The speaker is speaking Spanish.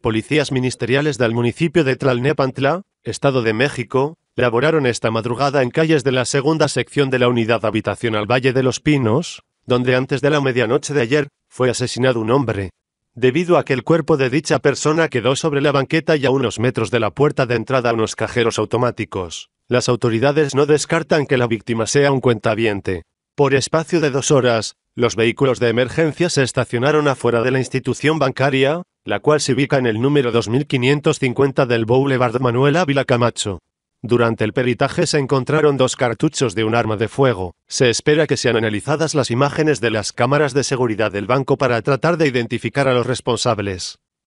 Policías ministeriales del municipio de Tlalnepantla, Estado de México, laboraron esta madrugada en calles de la segunda sección de la unidad habitacional Valle de los Pinos, donde antes de la medianoche de ayer, fue asesinado un hombre. Debido a que el cuerpo de dicha persona quedó sobre la banqueta y a unos metros de la puerta de entrada a unos cajeros automáticos, las autoridades no descartan que la víctima sea un cuentaviente. Por espacio de dos horas, los vehículos de emergencia se estacionaron afuera de la institución bancaria, la cual se ubica en el número 2550 del Boulevard Manuel Ávila Camacho. Durante el peritaje se encontraron dos cartuchos de un arma de fuego. Se espera que sean analizadas las imágenes de las cámaras de seguridad del banco para tratar de identificar a los responsables.